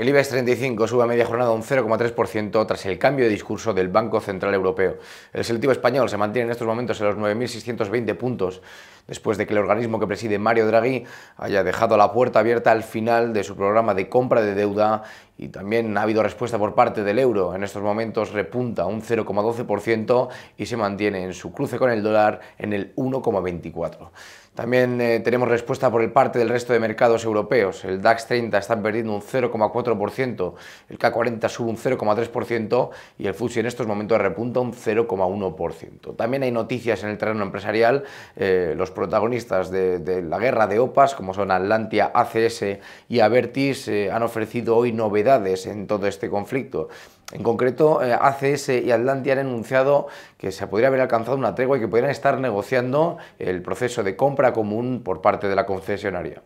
El IBEX 35 sube a media jornada un 0,3% tras el cambio de discurso del Banco Central Europeo. El selectivo español se mantiene en estos momentos en los 9.620 puntos después de que el organismo que preside Mario Draghi haya dejado la puerta abierta al final de su programa de compra de deuda y también ha habido respuesta por parte del euro. En estos momentos repunta un 0,12% y se mantiene en su cruce con el dólar en el 1,24%. También eh, tenemos respuesta por parte del resto de mercados europeos. El DAX 30 está perdiendo un 0,4%, el K40 sube un 0,3% y el FUSI en estos momentos repunta un 0,1%. También hay noticias en el terreno empresarial. Eh, protagonistas de, la guerra de OPAs, como son Atlantia, ACS y Avertis, eh, han ofrecido hoy novedades en todo este conflicto. En concreto, eh, ACS y Atlantia han anunciado que se podría haber alcanzado una tregua y que podrían estar negociando el proceso de compra común por parte de la concesionaria.